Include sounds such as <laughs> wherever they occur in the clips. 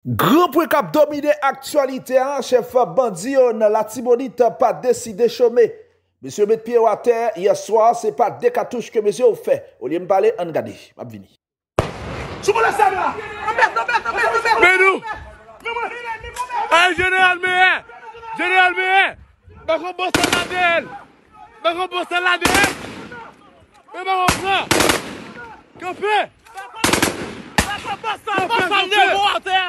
Gran pou ek ap domine aktualite an, chefe Bandi ou nan la Timonite pa deside chome. Monsie ou mette piye ou ater, yaswa se pa de katouche ke monsie ou fe. Oli mbale an gade, mab vini. Sou moun le sèm la! Mèdou! A genè an mèè! Genè an mèè! Mè kon bòsè la dèl! Mè kon bòsè la dèl! Mè mè kon bòsè! Kèpè! Mè kon bòsè! Mè kon bòsè! Mè kon bòsè!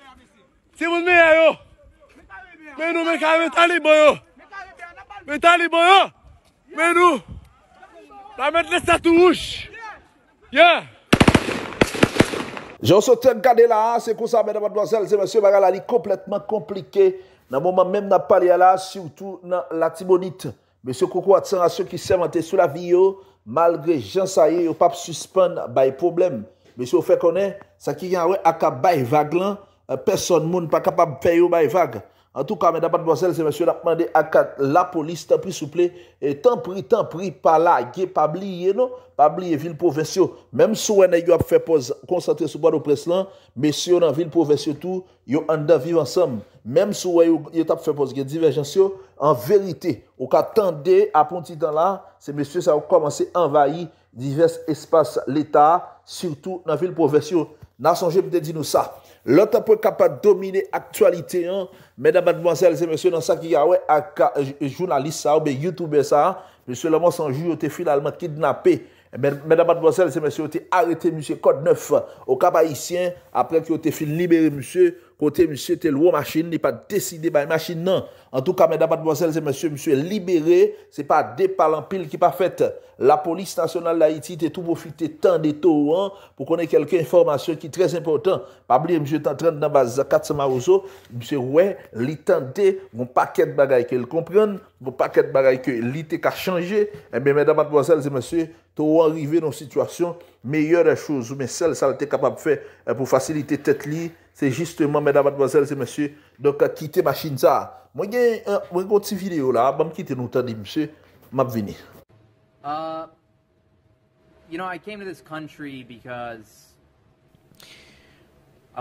Se moun mè yè yo, mè nou mè ka mè taliboy yo, mè taliboy yo, mè nou, pa mèt lè satou mouch. Ya! Joun sotèm kade la, se konsa mè nan pat doansèl, se mè sè bagala li kompletman komplike, nan mouman mèm nan pali ala, sivoutou nan latibonit. Mè sè koko atsan a sè ki sè vante sou la vi yo, malgre jan sa yè, yo pap suspèn bay problem. Mè sè ou fè konè, sa ki gyan wè akabay vag lan, Euh, person moun pa kapab fè yo bay vag. An tou kamen, da bat bozèl, se mèsyon ap mande akad, la polis tan pri souple, tan pri, tan pri, pa la, ge pabliye no, pabliye vil po vèsyo. Mèm sou wè nè yo ap fè poz, konsantre sou bwa do pres lan, mèsyon nan vil po vèsyo tou, yo an da viv ansam. Mèm sou wè yo tap fè poz, ge diverjan syo, an verite, ou ka tan de, aponti tan la, se mèsyon sa wè komanse envayi, divers espas l'Etat, surtout nan vil po vèsyo. Nason Lote pou kapap domine aktualite yon, mèdè bat vwansè, lè se mèsyè, nan sa ki yawè akka jounalise sa, oube youtube sa, mèsyè lè mò sanjou, yote finalman kidnapè. Mèdè bat vwansè, lè se mèsyè, yote arète mèsyè, kod 9, okap a isyen, apè ki yote fil liberi mèsyè, kote msye tel wou machin, ni pa deside bay machin nan. En tout ka, mèdame, mademoiselle, se msye msye libere, se pa depalampil ki pa fète, la polis nasyonal la iti, te tou mou fite tan de to ou an, pou konè kelke informasyon ki trez impotant, pa bli msye tan tran nan ba zakat sa marouzo, msye wè, li tan te, mwou pa ket bagay ke l komprèn, mwou pa ket bagay ke li te ka chanje, eh mèdame, mademoiselle, se msye, to ou an rive nou situasyon, meyère chouz, mè sel, sa la te kapab fè eh, pou fasil Se jistman mèdamadwazel se mèche, do ka kite ma chin za. Mwen gen yon ti video la, bam kite nou tani mse, m ap vini. O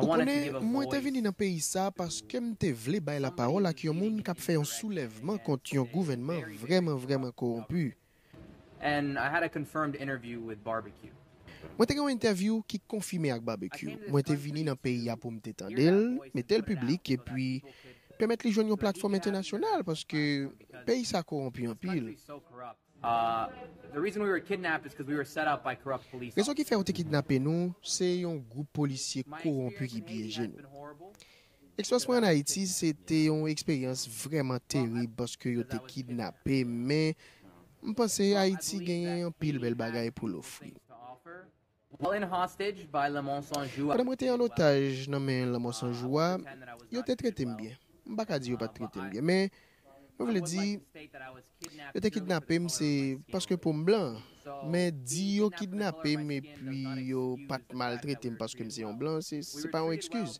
konen, mwen te vini nan peyi sa paske m te vle bay la parol ak yon moun kap fe yon soulevman konti yon gouvenman vreman vreman korbu. And I had a confirmed interview with Barbecue. Mwen te gen yon interview ki konfi me ak barbeku. Mwen te vini nan peyi ya pou mte tendel, metel publik, e pwi pèmèt li joun yon platforme internasyonal paske peyi sa korompi yon pil. Uh, Rezon ki fè yon te kidnapè nou, se yon goup polisye korompi ki biye jenou. Ekspresman Haiti, se te yon eksperyans vreman terib paske yon te kidnapè, men mpase Haiti gen yon pil bel bagay pou lo fri. Mwen mwen te anotaj nan men la monsanjoua, yo te tretem bien. M baka di yo pa tretem bien, men mwen vle di, yo te kidnape mse paske pou m blan. Men di yo kidnape m e pi yo pat mal tretem paske mse yon blan, se pa yon ekskuse.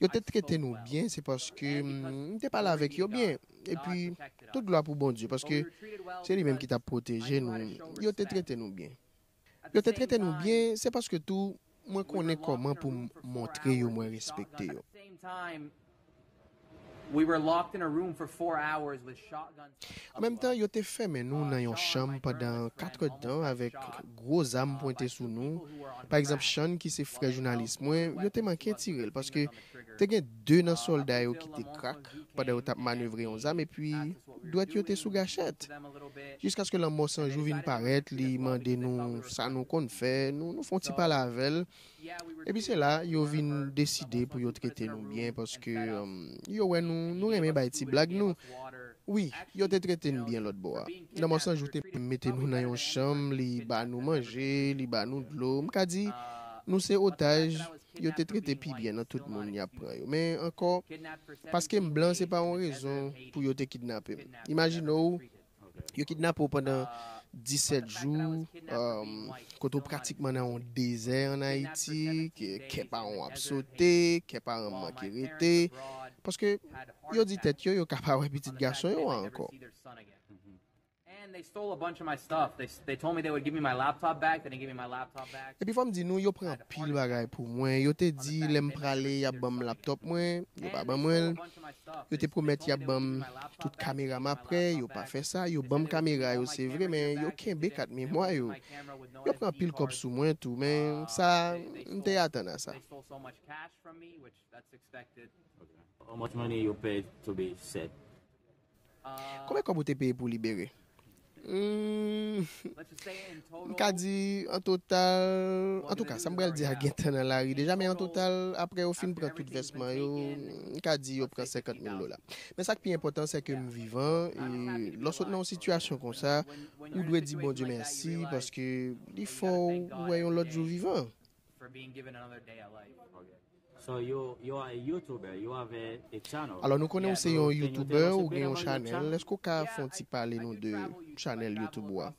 Yo te tretem nou bien, se paske m te pala vek yo bien. E pi, tout glo apou bon di, paske se li men ki ta proteje nou, yo te tretem nou bien. Yo te treten nou byen, se paske tou mwen konen koman pou montre yo mwen respekte yo. We were locked in a room for four hours with shotguns. En même temps, yote fèmè nou nan yon chanm padan katre tan avèk groz am pwente sou nou. Par exemple, chanm ki se fwè jounalist mwen, yote mankè tirèl, paske te gen dè nan solday ou ki te krak padan ou tap manèvri yon zan, epwi, doit yote sou gachèt. Jisk aske lan mò sanjou vin paret, li mandè nou sa nou kon fè, nou fwonti pa lavel. Epi se la, yow vin deside pou yot kète nou mwen, paske euh, yowè nou Nou reme bay ti blag nou Oui, yo te treten bien lot bo a Nan monsanj yo te mette nou nan yon chom Li ba nou manje, li ba nou dlo Mkadi, nou se otaj Yo te treten pi bien nan tout moun Nya preyo, men anko Paske m blan se pa an rezon Pou yo te kidnapem Imagin nou, yo kidnap ou panan 17 jou, koto pratikman nan yon dezen yon Haiti, ke pa yon ap sote, ke pa yon makirete, paske yon di tet yon, yon kap a wè piti gason yon anko. E pi fòm di nou, yo pren pil bagay pou mwen, yo te di lem prale ya bom laptop mwen, yo pa ban mwen, yo te promet ya bom tout kamerama pre, yo pa fe sa, yo bom kameray ou se vre men, yo ken bekat mwen mwen yo, yo pren pil kops ou mwen tout men, sa, nte atana sa. Komek kòm ou te pe pou libere? Hmm. Mkadi, an total, an touka, sa mbèl di a gètan nan la ri, deja mè an total, apre yo fin pran tout vèsman yo, mkadi yo pran 50.000 dola. Mè sa ki pi important se ke mou vivan, lòsot nan yon situasyon kon sa, ou lwè di bon di mersi, paske li fò wè yon lot jou vivan. E Alors nou konen ou se yon YouTuber ou gen yon chanel, esko ka fon ti pale nou de chanel YouTube ou a?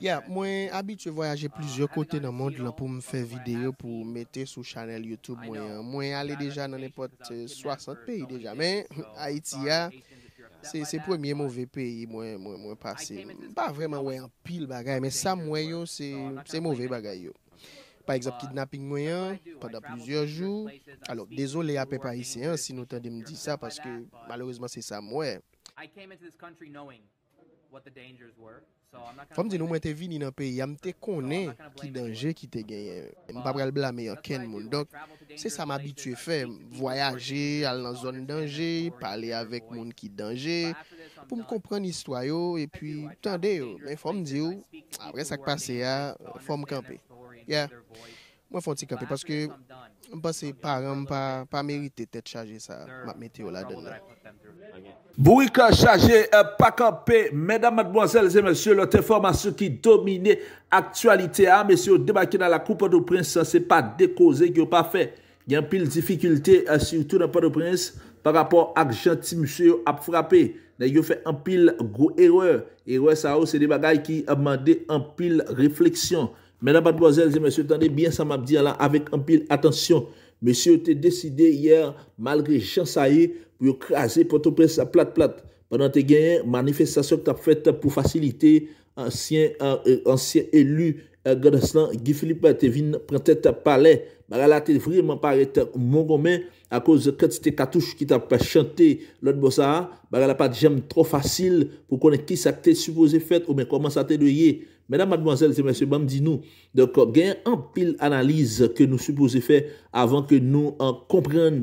Yeah, mwen abitwe voyaje plizye kote nan monde la pou mwen fe videyo pou mwete sou chanel YouTube mwen. Mwen ale deja nan epote 60 peyi deja, men Haiti ya. Se premiye mwove peyi mwen pase, pa vreman wè yon pil bagay, men sa mwen yon se mwove bagay yon. Pa ekzap kidnapping mwen yon, pa da pwizyejou, alok dezolè apè pa isen, si nou tande mdi sa, paske malouzman se sa mwen. Fom di nou mwen te vi ni nan pe Yam te konen ki denje ki te genye Mwen pa brel blame yon ken moun Dok se sa mabitue fe Voyaje al nan zon denje Pale avek moun ki denje Pou m konpren istwayo E pi tande yo Fom di yo Abre sak pase ya Fom kampe Mwen fon ti kampe Paske Mpa se pa, mpa merite te te chaje sa, mpa meteo la den la. Bou yi ka chaje, pa kampe, medan madmozèlze, msye, lote informasyon ki domine, aktualite a, msye, ou debakè nan la koupa do prince, san se pa dekoze, gyo pa fe, yon pil difikultè, euh, surtout nan pa do prince, pa rapor ak janti msye yo ap frape, nan yon fe an pil gro eroe, eroe sa ou se de bagay ki amande an pil refleksyon, Mè nan pat bozèl, zè mè sè tande, byen sa map di ala avèk anpil, atensyon, mè sè te deside yèr, malgrè chansayè, pou yo krasè potopè sa plat-plat. Pendan te genyen, manifestasyon pou fète pou fasilite ansyen elu euh, euh, gèneslan, gifilipè te vin prentè te palè, bagalè te vri mè parè te mongomè, akòz kèt te katouch ki ta pè chante lòt bozè, bagalè pat jèm tro fasil pou konè ki sa te supose fèt ou mè koman sa te doyeyè. Mèdam mademoiselle, se mèche bèm di nou, euh, gèyè an pil analize ke nou suppose fè avan ke nou an komprenn.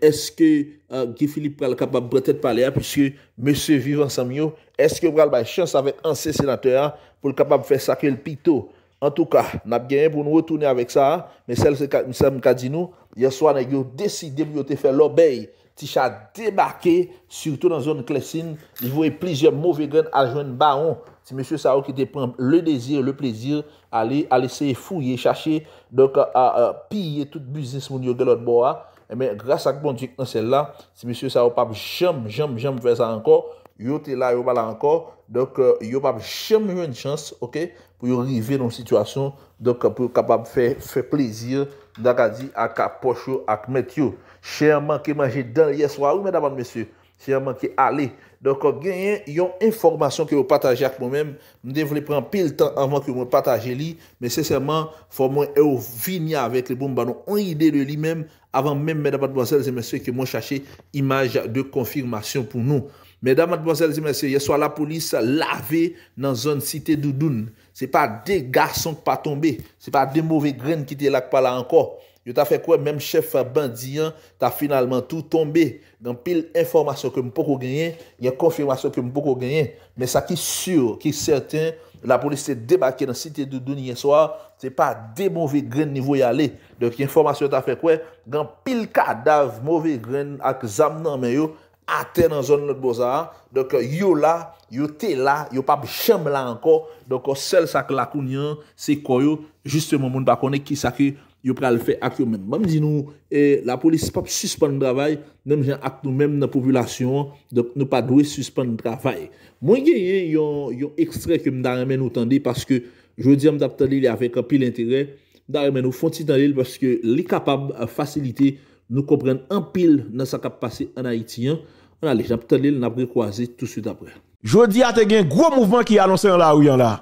Est-ce ke euh, Gifilip pral kapab bretèd pale a? Piske mèche vivansam yo, est-ce ke pral bay chans avè anse senatè a pou l kapab fè sakè l pito? An tou ka, nap gèyè pou nou wotounè avèk sa, mèche mèche bèm ka di nou, yaswa nan yo deside bèm yo te fè l obèy. si ch a debake, surtout nan zon klesin, jvou e plizye mouve gen a jwen baon, si msè sa ou ki te prem le dezir, le plezir, ale se fouye, chache, doke a piye tout buzins moun yo gelot bo a, eme, eh gras ak bondik nan sel la, si msè sa ou pap jom, jom, jom feza anko, yo te la, yo bala anko, doke yo pap jom yo en chans, ok, pou yo rive nan sitwasyon, doke pou yo kapab fe plezir, da gadi ak aposho ak met yo, Cheyman ki manje dan yeswa ou mèdaman mèsyo Cheyman ki ale Donk euh, genyen yon informasyon ki yo pataje ak mwen mèm Mwen devle pran pil tan avan ki yo mwen pataje li Mè sesèman fò mwen yo e vinya avèk le boum banon On yide le li mèm avan mèm mèdaman mèdaman mèsyo Yon mèsyo ki mwen chache imaj de konfirmasyon pou nou Mèdaman mèdaman mèsyo yon mèsyo Yeswa la polis lave nan zon site doudoun Se pa de gason pa tombe Se pa de mouve gren ki te lak pala anko Yo ta fe kwe, menm chefe bandi yan, ta finalman tou tombe. Gan pil informasyon ke mpoko genyen, yon konfirmasyon ke mpoko genyen, men sa ki sur ki certain la polis te debake nan site de duni yon soa, se pa de mouve gren nivou yale. Dok yon informasyon ta fe kwe, gan pil kadav mouve gren ak zam nan men yo, ate nan zon not boza. Dok yo la, yo te la, yo pa bichem la anko. Dok yo sel sa ke lakoun yan, se koyo, juste moun moun bako ne ki sa ki, yo pral fè ak yo men. Mam di nou, e, la polis pap suspande dravay, nem jen ak nou men nan povylasyon, nou pa dwe suspande dravay. Mwen gen yon ekstrek mdaremen ou tande paske jodi amdap tande li avèk apil entere, daremen ou fonti tande lèl baske li kapab fasilite nou kopren apil nan sa kap pase an Haitien, an ale jap tande lèl nabre kwa zè tout soud apre. Jodi atè gen gwo mouvman ki anonsè an la ou yon la.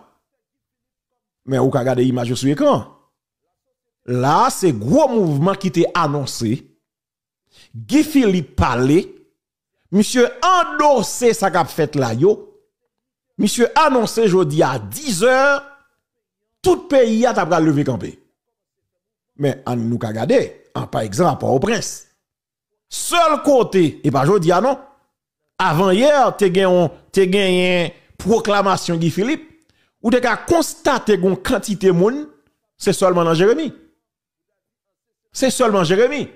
Men ou kagade imajoswe kan? Là, c'est gros mouvement qui était annoncé. Guy Philippe parlait. Monsieur endossé sa cap fait là yo. Monsieur annoncé jeudi à 10h tout pays a t'a levé campé. Mais en nous ka en par exemple au prince. Seul côté et pas jodi à ah non. Avant hier, tu gagné gagné proclamation Guy Philippe ou tu as constaté une quantité monde, c'est seulement dans Jérémie c'est seulement Jérémy.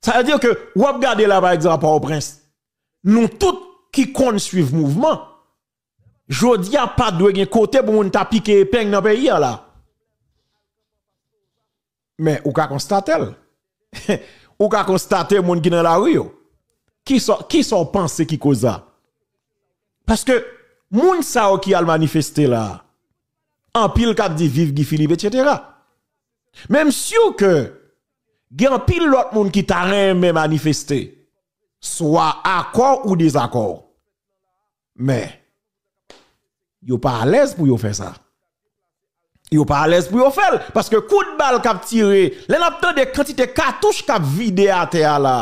Ça veut dire que, ou regardez là, par exemple, au prince, nous tous qui comptent suivre mouvement, jodi a pas de côté pour nous les peines dans le pays là. Mais, ou ka constate <laughs> ou ka constate gens qui dans la rue Qui sont, qui sont qui cause ça? Parce que, les gens qui a manifesté là, en pile cap dit vive Guy Philippe, etc. Mem sou ke gen pil lot moun ki ta ren men manifeste Soa akor ou desakor Me, yo pa alez pou yo fe sa Yo pa alez pou yo fel Paske kou d'bal kap tire Len ap te de kanti te katouche kap vide a te a la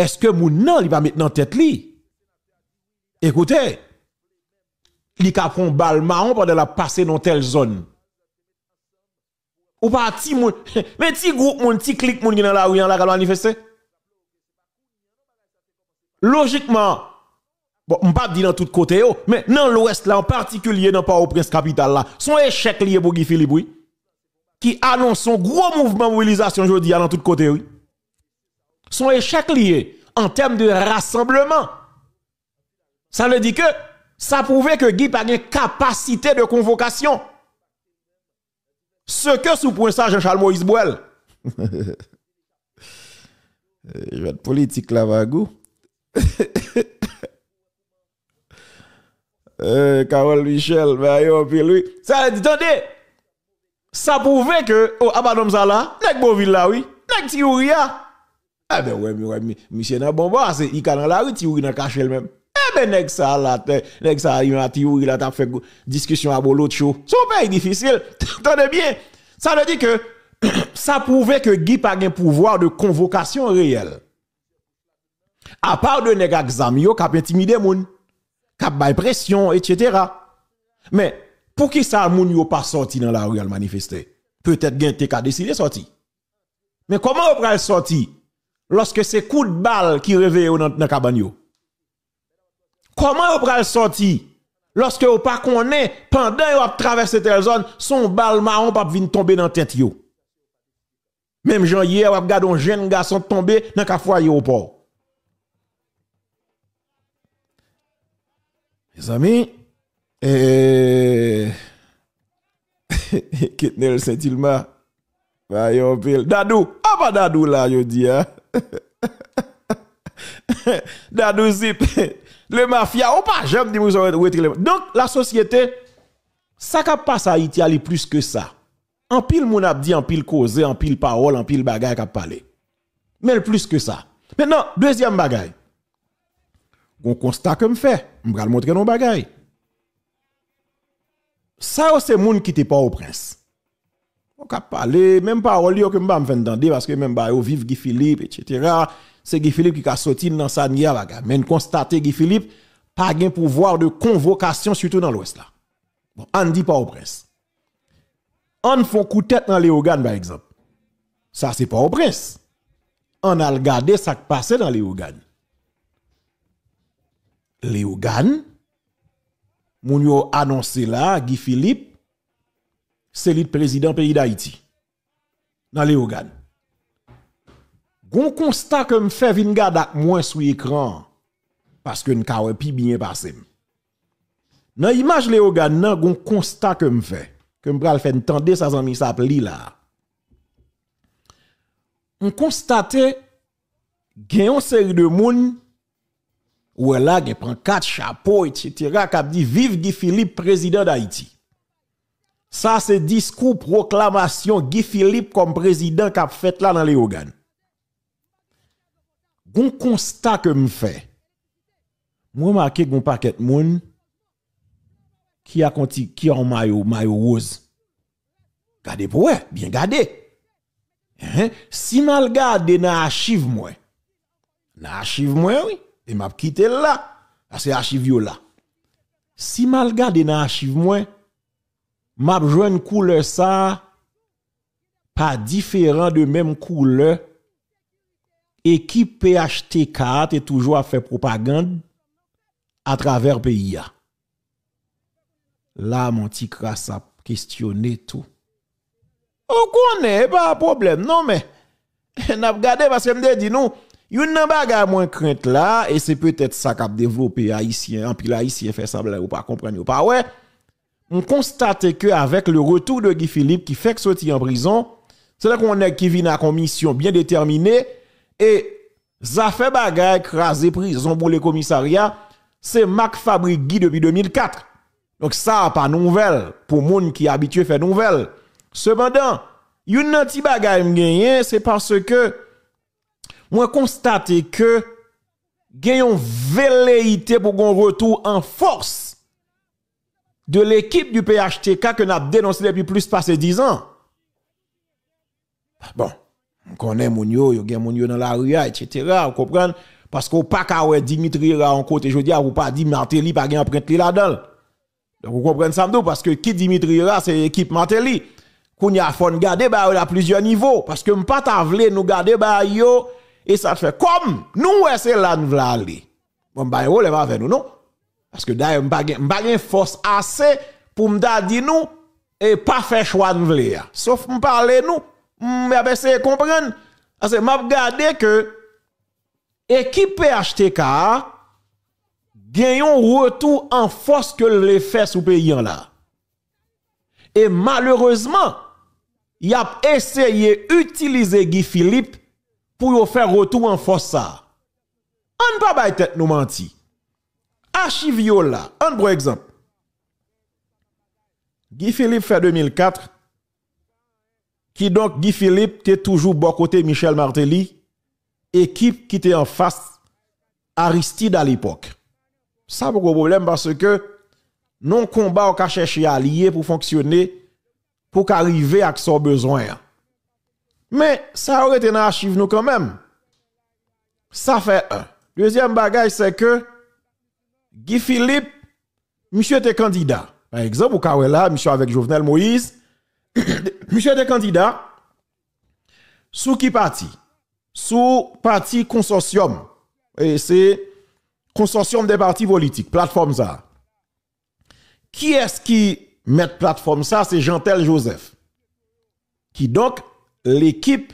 Eske moun nan li pa met nan tet li Ekote Li kap ron bal ma an pa de la pase nan tel zon Ou pas petit moun, mais <laughs> petit groupe moun, petit clique moun qui dans la rue, la manifester. Logiquement, bon, on pas dire dans tout côté yo, mais dans l'ouest là en particulier dans pas au prince capitale là, son échec lié pour Guy Philippe qui annonce son gros mouvement mobilisation aujourd'hui dans tout côté oui. Son échec lié en termes de rassemblement. Ça veut dire que ça prouvait que Guy pas une capacité de convocation. Ce que sous point ça, Jean-Charles Moïse Boel. <laughs> Je vais être politique là, Vagou. <laughs> euh, Carole Michel, mais bah yo, puis lui. Ça, a attendez! Ça prouve que, oh, abadom ah, Zala, là, villa là, oui, nèg Tiouria. Ah ben ouais, monsieur, n'a bon c'est il est dans la rue, Tiouri n'a caché le même. Regardez ben nèg la, là, nèg ça a théorie là t'a fait discussion à Son pays difficile. <laughs> Tenez bien Ça veut dire que <clears throat> ça prouvait que Guy a un pouvoir de convocation réel. À part de nèg qui yo qui intimidé moun, qui bay pression etc. Mais pour qui ça moun yo pas sorti dans la rue à manifester Peut-être gen a décidé de sortir. Mais comment on pral sortir lorsque c'est coup de balle qui réveille dans la cabane Comment vous le sortir lorsque vous pas connaît pendant vous traverse cette zone, son balle marron pas venir tomber dans tête yo. Même Jean hier, vous avez un jeune garçon tomber dans le foyer au port. Mes amis, eh... le <laughs> Saint-Ilma, Dadou, ah pas Dadou là, je dis, hein? <laughs> Dans Zip, <laughs> le mafia, on pas jamais Donc, la société, ça qui passe à Haïti, plus que ça. En pile, mon abdi, dit, en pile causé, en pile parole, en pile bagaille qui parlé. Mais plus que ça. Maintenant, deuxième bagaille. On constate que me fait. Je vais montrer nos bagailles. Ça, c'est monde qui n'était pas au prince. On peut parler, même parole que je me faire entendre, parce que même bah, vive Guy Philippe, etc. C'est Guy Philippe qui a sorti dans sa nia, Mais constater Guy Philippe, pas de pouvoir de convocation, surtout dans l'Ouest. là. Bon, on dit pas au prince. On fait coup tête dans les par exemple. Ça, c'est pas au prince. On a regardé ça qui passait dans les Ougans. Les yo annonce annoncé là, Guy Philippe, c'est le président pays d'Haïti. Dans les Gon constat que me fait vingada moins sur écran parce que n'ka pi bien passé. Dans l'image de organes nan gon constat que me fait que me pral faire de sa zanmi sa pli là. On constate gen une série de moun ou là pris prend quatre chapeaux etc. k'ap dit vive Guy Philippe président d'Haïti. Ça, c'est discours, proclamation Guy Philippe comme président qui a fait là dans les Gon constat que me fait. Moi, remarqué gon paquet moun qui a conti, qui a un maillot, maillot rose. Gardez pour eux, bien gardez. Hein? Si mal gardé dans archive moi. Dans archive moi, oui. Et m'a quitté là. ces archive là. Si mal gardé dans archive moi, map une couleur ça pas différent de même couleur et qui acheter carte est toujours à faire propagande à travers pays là mon petit crasse a questionné tout on connaît pas problème non mais <laughs> n'a regardé parce que me dit nous pas bagarre moins crainte là et c'est peut-être ça qui a développé haïtien en pile haïtien fait ça vous ou pas comprendre ou pas ouais on constate que avec le retour de Guy Philippe qui fait que sortir en prison, c'est là qu'on est qui vient à commission bien déterminée et ça fait bagaille écraser prison pour les commissariats, c'est Mac Fabrique Guy depuis 2004. Donc ça pas nouvelle pour monde qui est habitué faire nouvelle. Cependant, une anti bagaille c'est parce que moi constate que une velléité pour qu'on retour en force de l'équipe du PHTK que nous avons dénoncé depuis plus de 10 ans. Bon, on connaît mon il y a mon dans la rue, etc. Vous comprenez? Parce qu'on pas qu'à Dimitri là en côté, je dis, ou pas dit Martelly, pas gen empreinte là-dedans. Donc vous comprenez ça, parce que qui Dimitri là, c'est l'équipe Martelly. Qu'on y bah, a gardé, garder, bah, à plusieurs niveaux. Parce que pas ta vle nous garder, bah, yo, et ça fait comme nous, c'est là nous voulons aller. Bon, bah, yo, les va avec nous, non? Parce que d'ailleurs, je n'ai pas de force assez pour me dire nous, et pas faire choix de Sauf me parler nous, je vais essayer de comprendre. Parce que je regarde que l'équipe a gagne un retour en force que le fait sous pays là. Et malheureusement, il a essayé d'utiliser Guy Philippe pour faire retour en force ça. On ne peut pas être nous mentir. YOLA, un bon exemple. Guy Philippe fait 2004, qui donc Guy Philippe était toujours bon côté Michel Martelly, équipe qui était en face Aristide à l'époque. Ça, pas de problème parce que non combat on cherché à lier pour fonctionner, pour qu'arriver à son besoin. Mais ça aurait été dans l'archive nous quand même. Ça fait un. Deuxième bagage, c'est que Guy Philippe, monsieur était candidat. Par exemple, au Kawela, monsieur avec Jovenel Moïse, <coughs> monsieur était candidat sous qui parti? Sous parti consortium. Et c'est consortium des partis politiques, plateforme ça. Qui est-ce qui met plateforme ça? C'est Jean-Tel Joseph. Qui donc l'équipe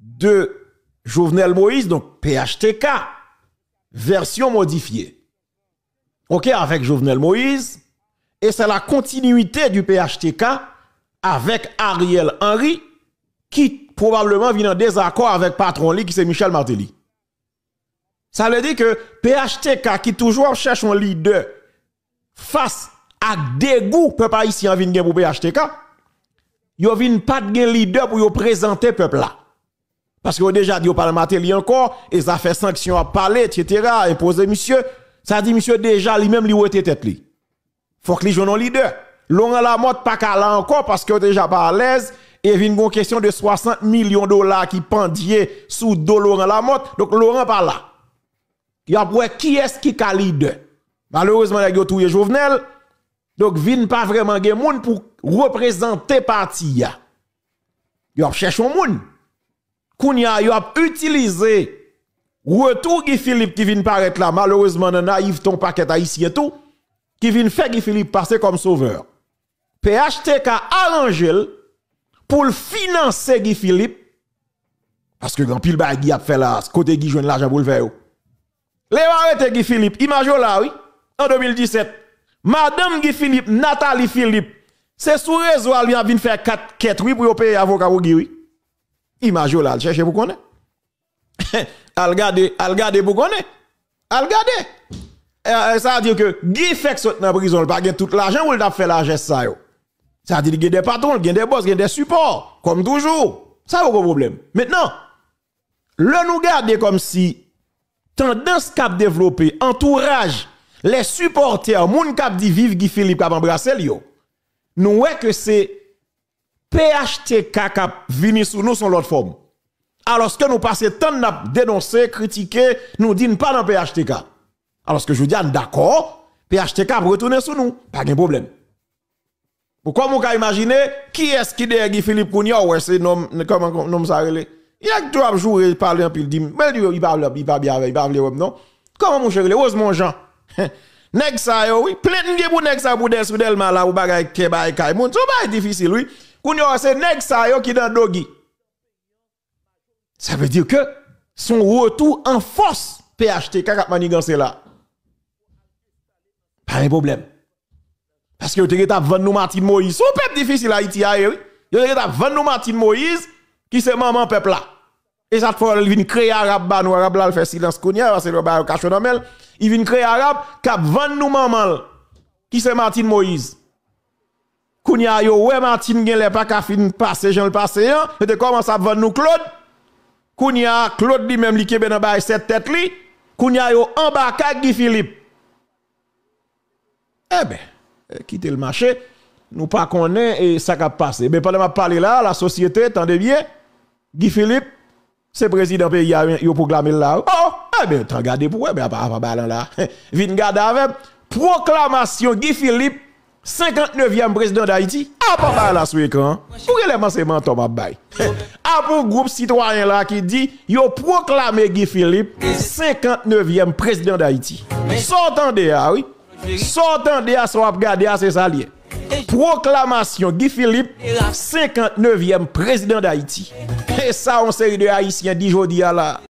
de Jovenel Moïse, donc PHTK, version modifiée. OK, avec Jovenel Moïse. Et c'est la continuité du PHTK avec Ariel Henry qui probablement vient en désaccord avec patron Li qui c'est Michel Martelly. Ça veut dire que PHTK qui toujours cherche un leader face à dégoût peuple en vient pour PHTK, yo vient pas de leader pour présenter présenter peuple là. Parce que déjà dit au Martelly encore et ça fait sanction à parler etc. imposer monsieur ça dit, monsieur, déjà, lui-même, lui, était tête, lui. Faut que lui joue un leader. Laurent Lamotte, pas qu'à là encore, parce que déjà pas à l'aise. Et a une question de 60 millions de dollars qui pendier sous dos Laurent Lamotte. Donc, Laurent pas là. Il y a qui est-ce qui est leader. Malheureusement, il y a tout Jovenel. Donc, a pas vraiment de monde pour représenter parti ya. a cherche un moun. Kounya a utilisé Retour Guy Philippe qui vient paraître là, malheureusement, naïf ton paquet haïtien tout, qui vient faire Guy Philippe passer comme sauveur. PHTK arrangé pour financer Guy Philippe, parce que grand pile Guy a fait là, côté Guy joine l'argent pour le faire. Les arrêté Guy Philippe, image là, oui, en 2017. Madame Guy Philippe, Nathalie Philippe, c'est sous réseau, elle vient faire 4 quêtes, oui, pour payer avocat ou Guy, oui. Image là, cherchez vous connaître. <laughs> Algade, Algade al pour qu'on Al e, e, Ça veut dire que Guy fait que dans la prison, il pas tout l'argent ou il a fait l'argent ça Ça veut dire qu'il y a des patrons, il y a des boss, il y a des supports, comme toujours. Ça n'a aucun problème. Maintenant, le nous garder comme si tendance cap développé, entourage, les supporters, moun cap dit vive Guy Philippe cap embrasser yo. Nous voyons que c'est PHTK cap venir sous nous son l'autre forme alors que nous passons tant de dénoncer, critiquer, nous disons pas dans PHTK. Alors que je dis, d'accord, PHTK retourner sur nous, pas de problème. Pourquoi vous pouvez imaginer qui est-ce qui derrière Philippe Kounia ah ou c'est nom comment nom ça relé Il a toujours jours il parle en pile dit il parle il parle bien il parle non Comment mon cher heureusement Jean <laughs> Nèg ça oui plein de pour nèg ça pour des soudel là ou bagay keba bay kay Tout pas difficile oui Kounia ah, c'est nèg ça qui dans dogi ça veut dire que son retour en force PHT cap manigancé là. Pas un problème. Parce que vous avez vendu nous Martin Moïse. Son peuple difficile ah, eh à Haïti, oui. Vous avez vendu nous Martin Moïse, qui c'est maman peuple là. Et ça fois, il vient créer arabe, bah, nous arabe là, il fait silence, parce que le bar cache dans Il vient créer arabe, cap vendre nous maman. Qui c'est Martin Moïse? Kounia yo, ouais, Martin, il pas qu'à fin passer, j'en le passé, hein. Et de commence à vendre nous Claude. Kounia, Claude dit même li kebe nan baye cette tête li. Kounia yo en avec Guy Philippe. Eh ben, eh, quitte le marché. Nous pas connaît et ça va passer. Ben, Mais pendant ma parler là, la société, tende bien, Guy Philippe, c'est président pays, il a proclamé là. Oh, eh ben, t'en gardes pour, eh ben, pas là. <laughs> Vin regarder avec proclamation Guy Philippe 59e président d'Haïti, à papa ah. <laughs> à la l'écran, pour les c'est A à À groupe citoyen là qui dit, yo proclamé Guy Philippe 59e président d'Haïti. Sortant de ah oui. Sortant de à soit regarder à ses alliés. Proclamation Guy Philippe 59e président d'Haïti. Et ça on série de haïtiens dit à la